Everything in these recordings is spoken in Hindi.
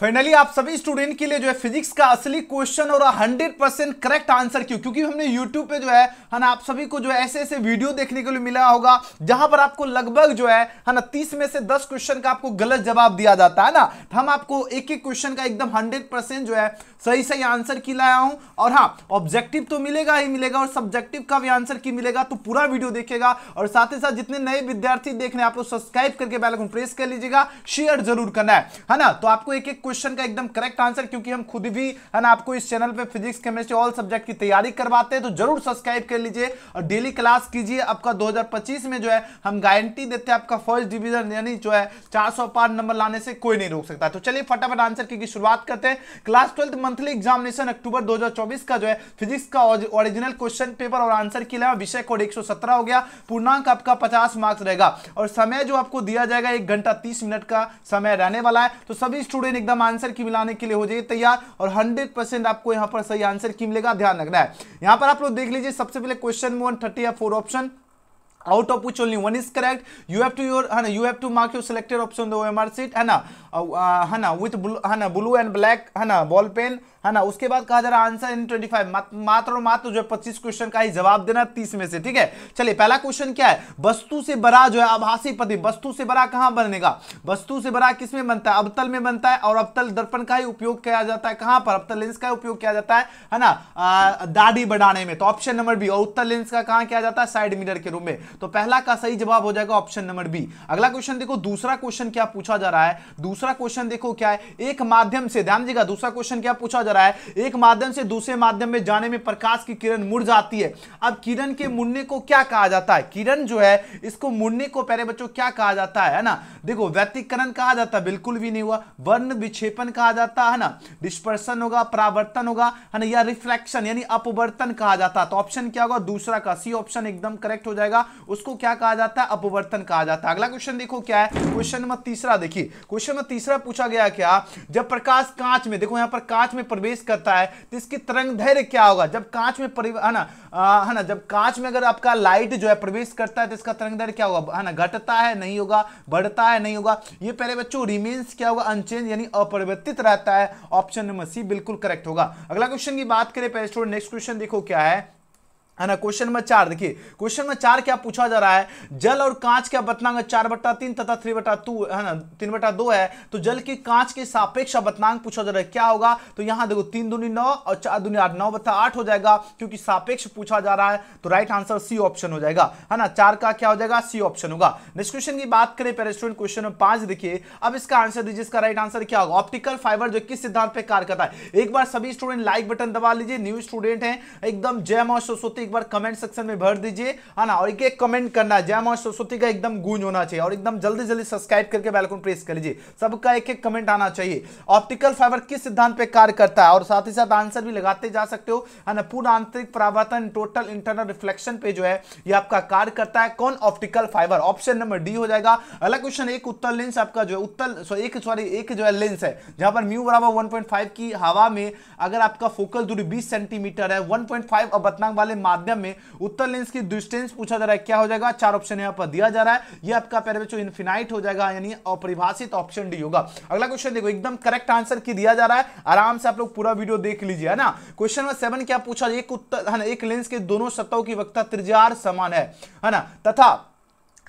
फाइनली आप सभी स्टूडेंट के लिए जो है फिजिक्स का असली क्वेश्चन और 100 परसेंट करेक्ट आंसर क्यों क्योंकि हमने यूट्यूब पे जो है है ना आप सभी को जो है ऐसे ऐसे वीडियो देखने के लिए मिला होगा जहां पर आपको लगभग जो है है ना 30 में से 10 क्वेश्चन का आपको गलत जवाब दिया जाता है ना तो हम आपको एक एक क्वेश्चन का एकदम हंड्रेड जो है सही सही आंसर की लाया हूं और हाँ ऑब्जेक्टिव तो मिलेगा ही मिलेगा और सब्जेक्टिव का भी आंसर की मिलेगा तो पूरा वीडियो देखेगा और साथ ही साथ जितने नए विद्यार्थी देख रहे हैं आप लोग सब्सक्राइब करके बैलकून प्रेस कर लीजिएगा शेयर जरूर करना है ना तो आपको एक एक क्वेश्चन का एकदम करेक्ट आंसर क्योंकि हम खुद भी है ना आपको इस चैनल पे फिजिक्स केमिस्ट्री ऑल सब्जेक्ट की तैयारी करवाते हैं तो जरूर सब्सक्राइब कर लीजिए और डेली क्लास कीजिए आपका 2025 में जो है हम गारंटी देते हैं आपका फर्स्ट डिविजन यानी जो है चार नंबर लाने से कोई नहीं रोक सकता तो चलिए फटाफट आंसर की शुरुआत करते हैं class twelfth monthly examination October दो का जो है फिजिक्स का ओरिजिनल क्वेश्चन पेपर और आंसर के लिए विषय कोड एक हो गया पूर्णांक आपका पचास मार्क्स रहेगा और समय जो आपको दिया जाएगा एक घंटा तीस मिनट का समय रहने वाला है तो सभी स्टूडेंट एकदम एकदम आंसर की मिलाने के लिए हो जाइए तैयार और हंड्रेड परसेंट आपको यहां पर सही आंसर की मिलेगा ध्यान रखना है यहां पर आप लोग देख लीजिए सबसे पहले क्वेश्चन वन थर्टी या four option out of which only one is correct you have to your hana you have to mark your selected option the omr sheet hana uh, uh, hana with blue hana blue and black hana ball pen है ना उसके बाद कहा जा रहा आंसर इन 25 मात्र और मात्र जो है 25 क्वेश्चन का ही जवाब देना 30 में से ठीक है चलिए पहला क्वेश्चन क्या है वस्तु से बड़ा जो है आभासी पति वस्तु से बड़ा कहां बनेगा वस्तु से बड़ा किस में बनता है अबतल में बनता है और अबतल दर्पण का ही उपयोग किया जाता है कहाँ पर अबतल लेंस का उपयोग किया जाता है ना दाढ़ी बढ़ाने में तो ऑप्शन नंबर बी और उत्तर लेंस का कहा किया जाता है साइड मिरर के रूम में तो पहला का सही जवाब हो जाएगा ऑप्शन नंबर बी अगला क्वेश्चन देखो दूसरा क्वेश्चन क्या पूछा जा रहा है दूसरा क्वेश्चन देखो क्या है एक माध्यम से ध्यान दीजिएगा दूसरा क्वेश्चन क्या पूछा जा रहा है एक माध्यम से दूसरे माध्यम में जाने में प्रकाश की किरण मुड़ जाती है अब किरण के मुड़ने को क्या कहा जाता है किरण जो है इसको मुड़ने को पहले बच्चों क्या कहा जाता है ना देखो व्यतिकरण कहा जाता है बिल्कुल भी नहीं हुआ वर्ण विक्षेपन कहा जाता है ना डिस्पर्सन होगा परावर्तन होगा है ना या रिफ्लेक्शन यानी अपवर्तन कहा जाता है तो ऑप्शन क्या होगा दूसरा का सी ऑप्शन एकदम करेक्ट हो जाएगा उसको क्या कहा जाता है अपवर्तन कहा जाता है अगला क्वेश्चन देखो क्या है क्वेश्चन नंबर तीसरा देखिए क्वेश्चन नंबर तीसरा पूछा गया क्या जब प्रकाश कांच में देखो यहाँ पर कांच में प्रवेश करता है तो इसकी तरंग धैर्य क्या होगा जब कांच में है ना है ना जब कांच में अगर आपका लाइट जो है प्रवेश करता है तो इसका तरंग धैर्य क्या होगा है ना घटता है नहीं होगा बढ़ता है नहीं होगा ये पहले बच्चों रिमेन्स क्या होगा अनचेंज यानी अपरिवर्तित रहता है ऑप्शन नंबर सी बिल्कुल करेक्ट होगा अगला क्वेश्चन की बात करें पहले स्टूडेंट नेक्स्ट क्वेश्चन देखो क्या है है ना क्वेश्चन नंबर चार देखिए क्वेश्चन नंबर चार क्या पूछा जा रहा है जल और कांच का बतनांग चार बटा तीन तथा थ्री बटा टू है ना तीन बटा दो है तो जल की कांच के सापेक्ष बतनांग पूछा जा रहा है क्या होगा तो यहाँ देखो तीन दुनी नौ और चार दूनी आठ नौ बता आठ हो जाएगा क्योंकि सापेक्ष पूछा जा रहा है तो राइट आंसर सी ऑप्शन हो जाएगा है ना चार का क्या हो जाएगा सी ऑप्शन होगा नेक्स्ट क्वेश्चन की बात करें पहले स्टूडेंट क्वेश्चन नंबर पांच देखिए अब इसका आंसर दीजिए इसका राइट आंसर क्या होगा ऑप्टिकल फाइबर जो किस सिद्धांत पर कार्य करता है एक बार सभी स्टूडेंट लाइक बटन दबा लीजिए न्यू स्टूडेंट है एकदम जय मौसोती एक बार कमेंट सेक्शन में भर दीजिए है हाँ ना और एक एक कमेंट करना जय माँ सरस्वती का एकदम गूंज होना चाहिए और एकदम जल्दी जल्दी सब्सक्राइब करके बेलकॉन प्रेस कर लीजिए सबका एक एक कमेंट आना चाहिए ऑप्टिकल फाइबर किस सिद्धांत पर कार्य करता है और साथ ही साथ आंसर भी लगाते जा सकते हो है हाँ ना पूर्ण आंतरिक परावर्तन टोटल इंटरनल रिफ्लेक्शन पे जो है ये आपका कार्य करता है कौन optical fibre option number D हो जाएगा अगला क्वेश्चन एक उत्तर लेंस आपका जो है उत्तर एक सॉरी एक जो है लेंस है जहां पर म्यू बराबर 1.5 की हवा में अगर आपका फोकल दूरी 20 सेंटीमीटर है 1.5 पॉइंट फाइव अपनांग वाले माध्यम में उत्तर लेंस की डिस्टेंस पूछा जा रहा है क्या हो जाएगा चार ऑप्शन यहां पर दिया जा रहा है ये आपका पहले बच्चों इन्फिनाइट हो जाएगा यानी अपरिभाषित ऑप्शन डी होगा अगला क्वेश्चन देखो एकदम करेक्ट आंसर की दिया जा रहा है आराम से आप लोग पूरा वीडियो देख लीजिए है ना क्वेश्चन नंबर सेवन क्या पूछा एक उत्तर एक लेंस के दोनों सतहों की वक्ता त्रिजार समान है ना तथा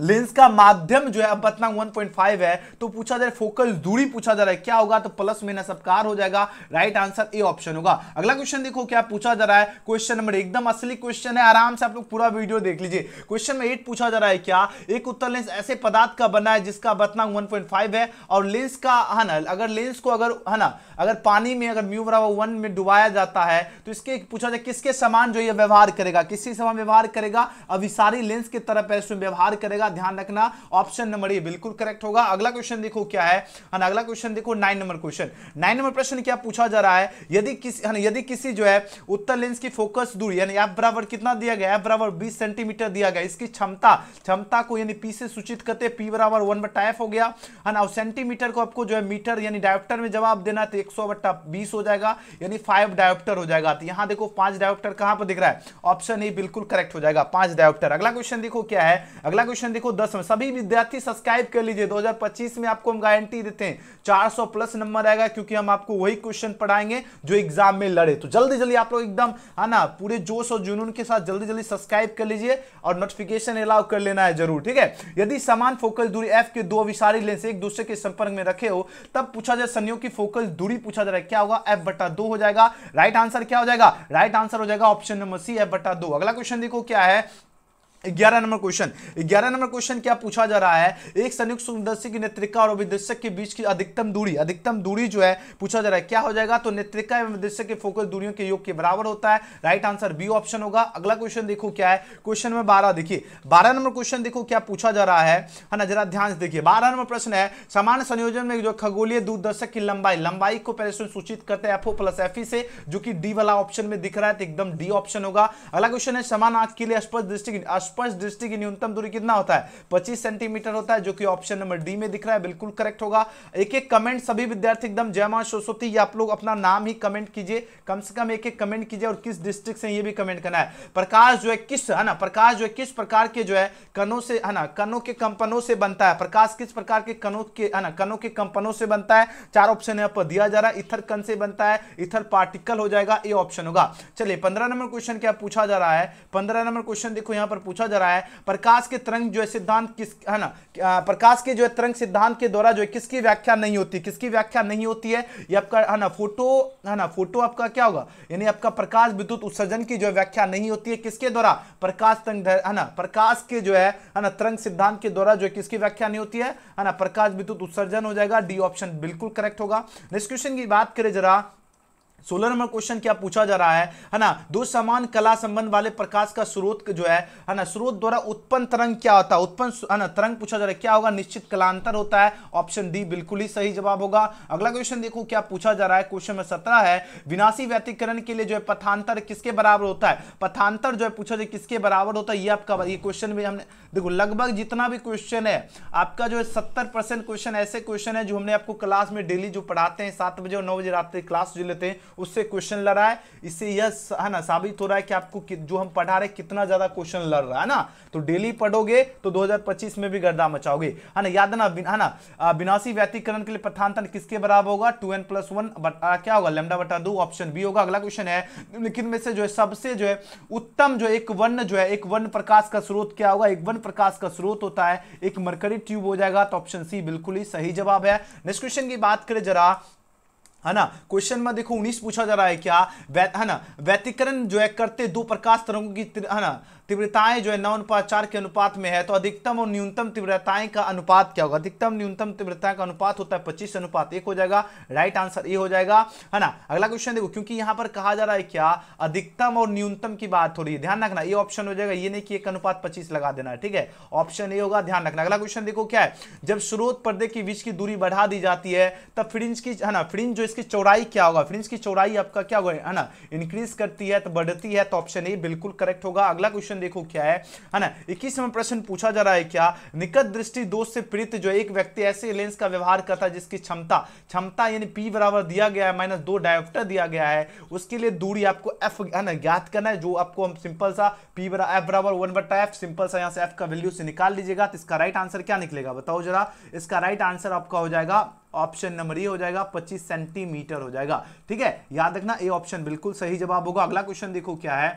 लेंस का माध्यम जो है अब बतना 1.5 है तो पूछा जा रहा है फोकल दूरी पूछा जा रहा है क्या होगा तो प्लस माइनस अपकार हो जाएगा राइट आंसर ए ऑप्शन होगा अगला क्वेश्चन देखो क्या पूछा जा रहा है क्वेश्चन नंबर एकदम असली क्वेश्चन है आराम से आप लोग पूरा वीडियो देख लीजिए क्वेश्चन में एट पूछा जा रहा है क्या एक उत्तर लेंस ऐसे पदार्थ का बना है जिसका बतना वन है और लेंस का है हाँ ना अगर लेंस को अगर है हाँ ना अगर पानी में अगर म्यू बराबर वन में डुबाया जाता है तो इसके पूछा जाए किसके समान जो ये व्यवहार करेगा किसके समान व्यवहार करेगा अभिसारी लेंस की तरह इसमें व्यवहार करेगा रखेगा ध्यान रखना ऑप्शन नंबर ये बिल्कुल करेक्ट होगा अगला क्वेश्चन देखो क्या है अगला क्वेश्चन देखो nine number question nine number प्रश्न क्या पूछा जा रहा है यदि किसी यदि किसी जो है उत्तर लेंस की फोकस दूरी यानी एफ बराबर कितना दिया गया एफ बराबर बीस सेंटीमीटर दिया गया इसकी क्षमता क्षमता को यानी पी से सूचित करते पी बराबर वन बट्टा एफ हो गया है ना सेंटीमीटर को आपको जो है मीटर यानी डायोप्टर में जवाब देना तो एक सौ बट्टा बीस हो जाएगा यानी फाइव डायोप्टर हो जाएगा तो यहाँ देखो पांच डायोप्टर कहां पर दिख रहा है ऑप्शन ए बिल्कुल करेक्ट हो जाएगा पांच डायोप्टर अगला क्वेश्चन देखो क्या है अगला क्वेश्चन देखो दस में सभी विद्यार्थी सब्सक्राइब कर लीजिए 2025 में आपको हम गारंटी देते हैं 400 प्लस नंबर आएगा क्योंकि हम आपको वही क्वेश्चन पढ़ाएंगे जो एग्जाम में लड़े तो जल्दी जल्दी आप लोग एकदम है ना पूरे जोश और जुनून के साथ जल्दी जल्दी सब्सक्राइब कर लीजिए और नोटिफिकेशन अलाउ कर लेना है जरूर ठीक है यदि समान फोकल दूरी एफ के दो विशारी लेंस एक दूसरे के संपर्क में रखे हो तब पूछा जाए संयोग की फोकल दूरी पूछा जा रहा है क्या होगा एफ बटा हो जाएगा राइट आंसर क्या हो जाएगा राइट आंसर हो जाएगा ऑप्शन नंबर सी एफ बटा अगला क्वेश्चन देखो क्या है ग्यारह नंबर क्वेश्चन ग्यारह नंबर क्वेश्चन क्या पूछा जा रहा है एक संयुक्त सुदर्शी की नेत्रिका और अभिदृश्य के बीच की अधिकतम दूरी अधिकतम दूरी जो है पूछा जा रहा है क्या हो जाएगा तो नेत्रिका एवं अभिदृश्य के फोकस दूरियों के योग के बराबर होता है राइट आंसर बी ऑप्शन होगा अगला क्वेश्चन देखो क्या है क्वेश्चन नंबर बारह देखिए बारह नंबर क्वेश्चन देखो क्या पूछा जा रहा है ना जरा ध्यान से देखिए बारह नंबर प्रश्न है समान संयोजन में जो खगोलीय दूरदर्शक की लंबाई लंबाई को पहले सूचित करते हैं एफ प्लस एफ से जो कि डी वाला ऑप्शन में दिख रहा है तो एकदम डी ऑप्शन होगा अगला क्वेश्चन है समान आंख के लिए स्पष्ट दृष्टि स्पर्श दृष्टि की न्यूनतम दूरी कितना होता है पच्चीस सेंटीमीटर होता है जो कि ऑप्शन नंबर डी में दिख रहा है बिल्कुल करेक्ट होगा एक एक कमेंट सभी विद्यार्थी एकदम जय मां सरस्वती आप लोग अपना नाम ही कमेंट कीजिए कम से कम एक एक कमेंट कीजिए और किस डिस्ट्रिक्ट से ये भी कमेंट करना है प्रकाश जो है किस है ना प्रकाश जो है किस प्रकार के जो है कनों से है ना कनों के कंपनों से बनता है प्रकाश किस प्रकार के कनों के है ना कनों के कंपनों से बनता है चार ऑप्शन यहाँ पर दिया जा रहा है इथर कन से बनता है इथर पार्टिकल हो जाएगा ए ऑप्शन होगा चलिए पंद्रह नंबर क्वेश्चन क्या पूछा जा रहा है पंद्रह नंबर क्वेश्चन देखो यहाँ पर पूछा पूछा जा रहा है प्रकाश के तरंग जो है सिद्धांत किस है ना प्रकाश के जो है तरंग सिद्धांत के द्वारा जो है किसकी व्याख्या नहीं होती किसकी व्याख्या नहीं होती है ये आपका है ना फोटो है ना फोटो आपका क्या होगा यानी आपका प्रकाश विद्युत उत्सर्जन की जो व्याख्या नहीं होती है किसके द्वारा प्रकाश तरंग है ना प्रकाश के जो है ना तरंग सिद्धांत के द्वारा जो है किसकी व्याख्या नहीं होती है ना प्रकाश विद्युत उत्सर्जन हो जाएगा डी ऑप्शन बिल्कुल करेक्ट होगा नेक्स्ट क्वेश्चन की बात करें जरा सोलह नंबर क्वेश्चन क्या पूछा जा रहा है है ना दो समान कला संबंध वाले प्रकाश का स्रोत जो है है ना स्रोत द्वारा उत्पन्न तरंग क्या होता है उत्पन्न है ना तरंग पूछा जा रहा है क्या होगा निश्चित कलांतर होता है ऑप्शन डी बिल्कुल ही सही जवाब होगा अगला क्वेश्चन देखो क्या पूछा जा रहा है क्वेश्चन नंबर सत्रह है विनाशी व्यतिकरण के लिए जो है पथांतर किसके बराबर होता है पथांतर जो है पूछा जाए किसके बराबर होता है ये आपका ये क्वेश्चन भी हमने देखो लगभग जितना भी क्वेश्चन है आपका जो है सत्तर परसेंट क्वेश्चन ऐसे क्वेश्चन है जो हमने आपको क्लास में डेली जो पढ़ाते हैं सात बजे और नौ बजे रात क्लास जो लेते हैं उससे क्वेश्चन लड़ रहा है इससे यह है ना साबित हो रहा है कि आपको जो हम पढ़ा रहे कितना ज़्यादा क्वेश्चन लड़ रहा है ना तो डेली पढ़ोगे तो 2025 में भी गर्दा मचाओगे है ना याद ना है ना बिनासी व्यतीकरण के लिए प्रथांतर किसके बराबर होगा टू एन प्लस वन क्या होगा लेमडा बटा दो ऑप्शन बी होगा अगला क्वेश्चन है लेकिन में से जो है सबसे जो है उत्तम जो एक वर्ण जो है एक वर्ण प्रकाश का स्रोत क्या होगा एक वर्ण प्रकाश का स्रोत होता है एक मरकरी ट्यूब हो जाएगा तो ऑप्शन सी बिल्कुल ही सही जवाब है नेक्स्ट क्वेश्चन की बात करें जरा है ना क्वेश्चन में देखो उन्नीस पूछा जा रहा है क्या है ना व्यतिकरण जो है करते दो प्रकाश तरंगों की है ना तीव्रताएं जो है नौ अनुपात चार के अनुपात में है तो अधिकतम और न्यूनतम तीव्रताएं का अनुपात क्या होगा अधिकतम न्यूनतम तीव्रता का अनुपात होता है पच्चीस अनुपात एक हो जाएगा राइट आंसर ए हो जाएगा है ना अगला क्वेश्चन देखो क्योंकि यहां पर कहा जा रहा है क्या अधिकतम और न्यूनतम की बात हो रही है ध्यान रखना ये ऑप्शन हो जाएगा ये नहीं कि एक अनुपात पच्चीस लगा देना है ठीक है ऑप्शन ए होगा ध्यान रखना अगला क्वेश्चन देखो क्या है जब स्रोत पर्दे के बीच की दूरी बढ़ा दी जाती है तब फ्रिंज की है ना फ्रिंज जो इसकी चौड़ाई क्या होगा फ्रिंज की चौड़ाई आपका क्या होगा है ना इंक्रीज करती है तो बढ़ती है तो ऑप्शन ए बिल्कुल करेक्ट होगा अगला क्वेश्चन क्वेश्चन देखो क्या है है ना इक्कीसवा प्रश्न पूछा जा रहा है क्या निकट दृष्टि दोष से प्रीत जो एक व्यक्ति ऐसे लेंस का व्यवहार करता है जिसकी क्षमता क्षमता यानी पी बराबर दिया गया है माइनस दो डायोप्टर दिया गया है उसके लिए दूरी आपको एफ है ना ज्ञात करना है जो आपको हम सिंपल सा पी बरा एफ बराबर वन बटा एफ सिंपल सा यहाँ से एफ का वैल्यू से निकाल लीजिएगा तो इसका राइट आंसर क्या निकलेगा बताओ जरा इसका राइट आंसर आपका हो जाएगा ऑप्शन नंबर ये हो जाएगा 25 सेंटीमीटर हो जाएगा ठीक है याद रखना ए ऑप्शन बिल्कुल सही जवाब होगा अगला क्वेश्चन देखो क्या है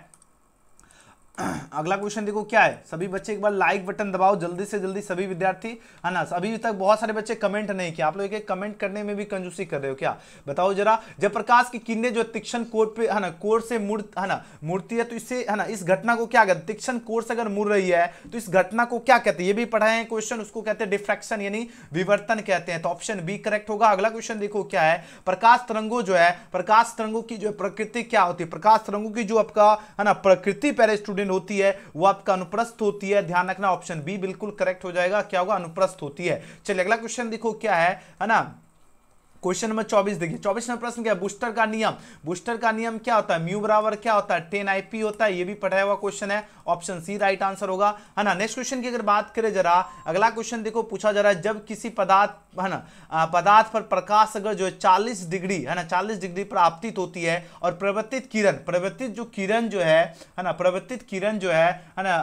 अगला क्वेश्चन देखो क्या है सभी बच्चे एक बार लाइक बटन दबाओ जल्दी से जल्दी सभी विद्यार्थी है ना अभी तक बहुत सारे बच्चे कमेंट नहीं किया आप लोग एक कमेंट करने में भी कंजूसी कर रहे हो क्या बताओ जरा जब प्रकाश की किन्ने जो तीक्षण कोट पे है ना कोर से मुड़ है ना मुड़ती है तो इससे है ना इस घटना को क्या कहते तीक्षण कोर से अगर मुड़ रही है तो इस घटना को क्या कहते हैं ये भी पढ़ाए हैं क्वेश्चन उसको कहते हैं डिफ्रैक्शन यानी विवर्तन कहते हैं तो ऑप्शन बी करेक्ट होगा अगला क्वेश्चन देखो क्या है प्रकाश तरंगों जो है प्रकाश तरंगों की जो प्रकृति क्या होती है प्रकाश तरंगों की जो आपका है ना प्रकृति पहले स्टूडेंट डिसिप्लिन होती है वो आपका अनुप्रस्थ होती है ध्यान रखना ऑप्शन बी बिल्कुल करेक्ट हो जाएगा क्या होगा अनुप्रस्थ होती है चलिए अगला क्वेश्चन देखो क्या है ना क्वेश्चन नंबर चौबीस देखिए चौबीस नंबर प्रश्न क्या है बूस्टर का नियम बूस्टर का नियम क्या होता है म्यू बराबर क्या होता है टेन आईपी होता है ये भी पढ़ाया हुआ क्वेश्चन है ऑप्शन सी राइट आंसर होगा है ना नेक्स्ट क्वेश्चन की अगर बात करें जरा अगला क्वेश्चन देखो पूछा जा रहा है जब किसी पदार्थ है ना पदार्थ पर प्रकाश अगर जो है चालीस डिग्री है ना चालीस डिग्री पर आपतित होती है और प्रवर्तित किरण प्रवर्तित जो किरण जो है है ना प्रवर्तित किरण जो है है ना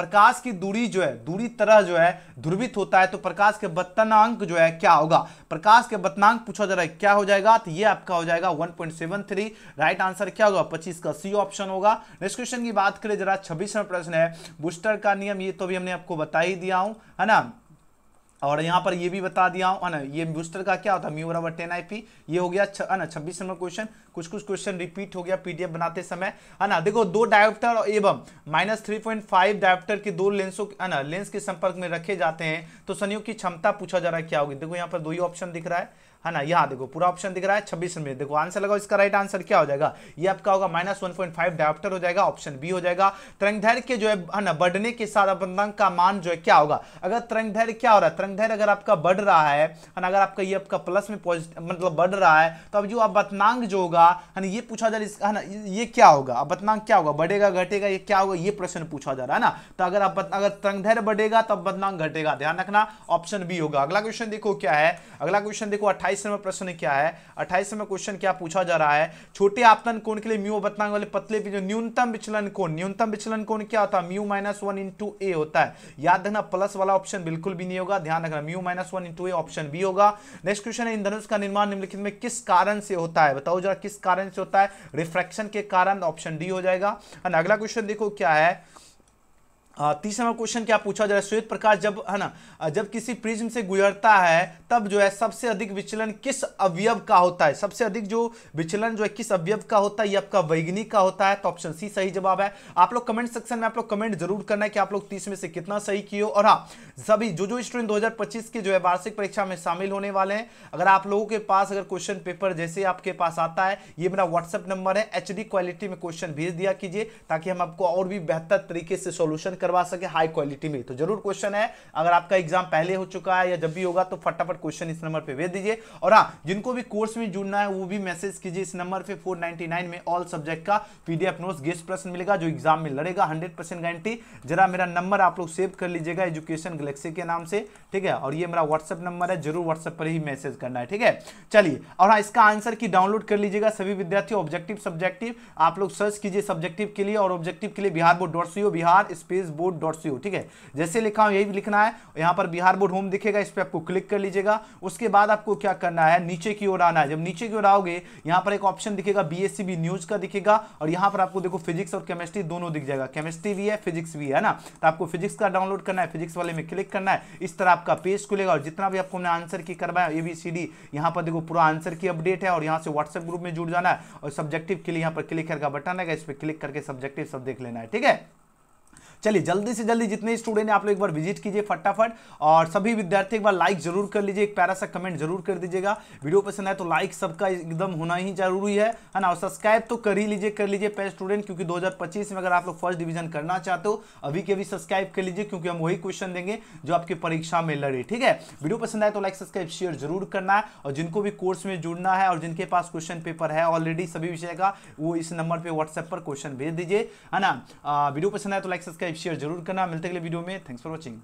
प्रकाश की दूरी जो है दूरी तरह जो है ध्रुवित होता है तो प्रकाश के बत्तनांक जो है क्या होगा प्रकाश के बत्तनांक पूछा जा रहा है क्या हो जाएगा तो ये आपका हो जाएगा 1.73 राइट आंसर क्या होगा 25 का सी ऑप्शन होगा नेक्स्ट क्वेश्चन की बात करें जरा छब्बीसवा प्रश्न है बूस्टर का नियम ये तो भी हमने आपको बता ही दिया हूं है ना और यहाँ पर ये भी बता दिया हूँ ना ये बूस्टर का क्या होता है म्यू बराबर टेन आई ये हो गया है ना छब्बीस नंबर क्वेश्चन कुछ कुछ क्वेश्चन रिपीट हो गया पीडीएफ बनाते समय है ना देखो दो डायोप्टर एवं minus three point five dioptre के दो लेंसों है ना लेंस के संपर्क में रखे जाते हैं तो संयोग की क्षमता पूछा जा रहा है क्या होगी देखो यहाँ पर दो ही ऑप्शन दिख रहा है है ना यहाँ देखो पूरा ऑप्शन दिख रहा है छब्बीस एम देखो आंसर लगाओ इसका राइट आंसर क्या हो जाएगा ये आपका होगा minus one point five dioptre हो जाएगा ऑप्शन बी हो जाएगा तरंग धैर्य के जो है ना बढ़ने के साथ अपंदंग का मान जो है क्या होगा अगर तरंग धैर्य क्या हो रहा है तरंग धैर्य अगर आपका बढ़ रहा है ना अगर आपका ये आपका प्लस में मतलब बढ़ रहा है तो अब जो अपनांग जो होगा है ना ये पूछा जा रहा है ना ये क्या होगा अपनांग क्या होगा बढ़ेगा घटेगा ये क्या होगा ये प्रश्न पूछा जा रहा है ना तो अगर आप अगर तरंग धैर्य बढ़ेगा तब तो बदनांग घटेगा ध्यान रखना ऑप्शन बी होगा अगला क्वेश्चन देखो क्या है अगला क्वेश्चन देखो अट्ठाईस अट्ठाईस नंबर प्रश्न क्या है अट्ठाईस नंबर क्वेश्चन क्या पूछा जा रहा है छोटे आपतन कोण के लिए म्यू बतना वाले पतले जो न्यूनतम विचलन कोण न्यूनतम विचलन कोण क्या होता है mu minus one into A होता है याद रखना प्लस वाला ऑप्शन बिल्कुल भी नहीं होगा ध्यान रखना mu minus one into A option B होगा नेक्स्ट क्वेश्चन है इंधनुष का निर्माण निम्नलिखित में किस कारण से होता है बताओ जरा किस कारण से होता है रिफ्रैक्शन के कारण ऑप्शन डी हो जाएगा अगला क्वेश्चन देखो क्या है तीसरा क्वेश्चन क्या पूछा जा रहा है श्वेत प्रकाश जब है ना जब किसी प्रिज्म से गुजरता है तब जो है सबसे अधिक विचलन किस अवयव का होता है सबसे अधिक जो विचलन जो है किस अवयव का होता है ये आपका वैज्ञानिक का होता है तो ऑप्शन सी सही जवाब है आप लोग कमेंट सेक्शन में आप लोग कमेंट जरूर करना है कि आप लोग तीस में से कितना सही किए और हाँ सभी जो जो स्टूडेंट दो के जो है वार्षिक परीक्षा में शामिल होने वाले हैं अगर आप लोगों के पास अगर क्वेश्चन पेपर जैसे आपके पास आता है ये मेरा व्हाट्सअप नंबर है एच क्वालिटी में क्वेश्चन भेज दिया कीजिए ताकि हम आपको और भी बेहतर तरीके से सोल्यूशन कर करवा सके हाई क्वालिटी में तो जरूर क्वेश्चन है अगर आपका एग्जाम पहले हो चुका है या जब भी होगा तो फटाफट क्वेश्चन इस नंबर पर भेज दीजिए और हाँ जिनको भी कोर्स में जुड़ना है वो भी मैसेज कीजिए इस नंबर पर फोर में ऑल सब्जेक्ट का पीडीएफ नोट गेस्ट प्रश्न मिलेगा जो एग्जाम में लड़ेगा हंड्रेड गारंटी जरा मेरा नंबर आप लोग सेव कर लीजिएगा एजुकेशन गलेक्सी के नाम से ठीक है और ये मेरा व्हाट्सएप नंबर है जरूर व्हाट्सएप पर ही मैसेज करना है ठीक है चलिए और हाँ इसका आंसर की डाउनलोड कर लीजिएगा सभी विद्यार्थी ऑब्जेक्टिव सब्जेक्टिव आप लोग सर्च कीजिए सब्जेक्टिव के लिए और ऑब्जेक्टिव के लिए Bihar board dot C Bihar space board dot C ठीक है जैसे लिखा हो यही लिखना है यहां पर बिहार बोर्ड होम दिखेगा इस पर आपको क्लिक कर लीजिएगा उसके बाद आपको क्या करना है नीचे की ओर आना है जब नीचे की ओर आओगे यहां पर एक ऑप्शन दिखेगा बी न्यूज का दिखेगा और यहां पर आपको देखो फिजिक्स और केमिस्ट्री दोनों दिख जाएगा केमिस्ट्री भी है फिजिक्स भी है ना तो आपको फिजिक्स का डाउनलोड करना है फिजिक्स वाले में क्लिक करना है इस तरह आपका पेज खुलेगा और जितना भी आपको हमने आंसर की करवाया ए बी सी डी यहाँ पर देखो पूरा आंसर की अपडेट है और यहां से व्हाट्सएप ग्रुप में जुड़ जाना है और सब्जेक्टिव के लिए यहां पर क्लिक करके बटन है इस पर क्लिक करके सब्जेक्टिव सब देख लेना है ठीक है चलिए जल्दी से जल्दी जितने स्टूडेंट आप लोग एक बार विजिट कीजिए फटाफट और सभी विद्यार्थी एक बार लाइक जरूर कर लीजिए एक प्यारा सा कमेंट जरूर कर दीजिएगा वीडियो पसंद आए तो लाइक सबका एकदम होना ही जरूरी है ना और सब्सक्राइब तो कर ही लीजिए कर लीजिए पे स्टूडेंट क्योंकि दो में अगर आप लोग फर्स्ट डिवीजन करना चाहते हो अभी के अभी सब्सक्राइब कर लीजिए क्योंकि हम वही क्वेश्चन देंगे जो आपकी परीक्षा में लड़े ठीक है वीडियो पसंद आए तो लाइक सब्सक्राइब शेयर जरूर करना है और जिनको भी कोर्स में जुड़ना है और जिनके पास क्वेश्चन पेपर है ऑलरेडी सभी विषय का वो इस नंबर पर व्हाट्सएप पर क्वेश्चन भेज दीजिए है ना वीडियो पसंद आए तो लाइक सब्सक्राइब लाइक शेयर जरूर करना मिलते अगले वीडियो में थैंक्स फॉर वॉचिंग